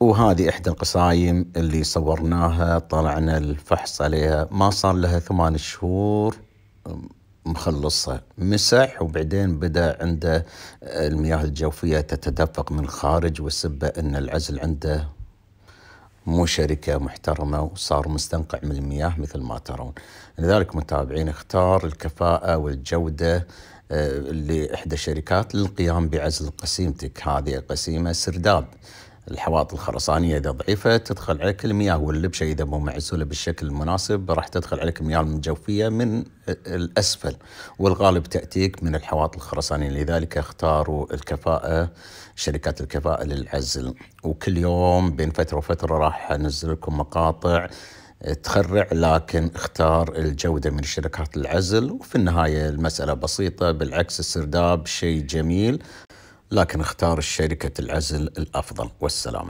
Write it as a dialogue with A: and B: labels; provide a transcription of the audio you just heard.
A: وهذه إحدى القصايم اللي صورناها طلعنا الفحص عليها ما صار لها ثمان شهور مخلصها مسح وبعدين بدا عنده آه، المياه الجوفيه تتدفق من الخارج والسبه ان العزل عنده مو شركه محترمه وصار مستنقع من المياه مثل ما ترون لذلك متابعين اختار الكفاءه والجوده آه، لاحدى الشركات للقيام بعزل قسيمتك هذه قسيمه سرداب الحوائط الخرسانيه اذا ضعيفه تدخل عليك المياه واللبشه اذا مو معزوله بالشكل المناسب راح تدخل عليك المياه المجوفيه من الاسفل والغالب تاتيك من الحوائط الخرسانيه لذلك اختاروا الكفاءه شركات الكفاءه للعزل وكل يوم بين فتره وفتره راح انزل لكم مقاطع تخرع لكن اختار الجودة من شركات العزل وفي النهاية المسألة بسيطة بالعكس السرداب شيء جميل لكن اختار الشركة العزل الأفضل والسلام